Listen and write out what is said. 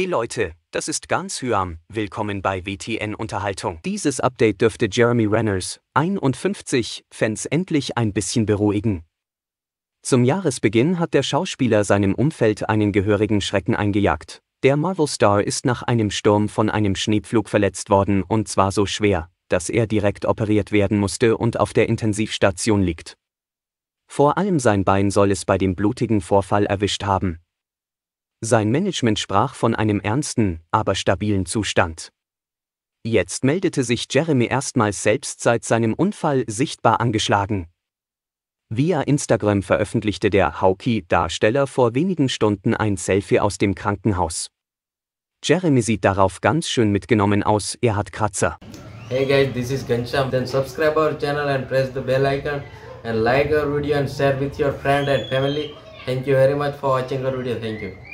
Hey Leute, das ist ganz Hyam, willkommen bei WTN Unterhaltung. Dieses Update dürfte Jeremy Renners, 51, Fans endlich ein bisschen beruhigen. Zum Jahresbeginn hat der Schauspieler seinem Umfeld einen gehörigen Schrecken eingejagt. Der Marvel-Star ist nach einem Sturm von einem Schneepflug verletzt worden und zwar so schwer, dass er direkt operiert werden musste und auf der Intensivstation liegt. Vor allem sein Bein soll es bei dem blutigen Vorfall erwischt haben, sein Management sprach von einem ernsten, aber stabilen Zustand. Jetzt meldete sich Jeremy erstmals selbst seit seinem Unfall sichtbar angeschlagen. Via Instagram veröffentlichte der Hauki-Darsteller vor wenigen Stunden ein Selfie aus dem Krankenhaus. Jeremy sieht darauf ganz schön mitgenommen aus, er hat Kratzer. Hey guys, this is Gansham. Then subscribe our channel and press the bell icon and like our video and share with your friend and family. Thank you very much for watching our video. Thank you.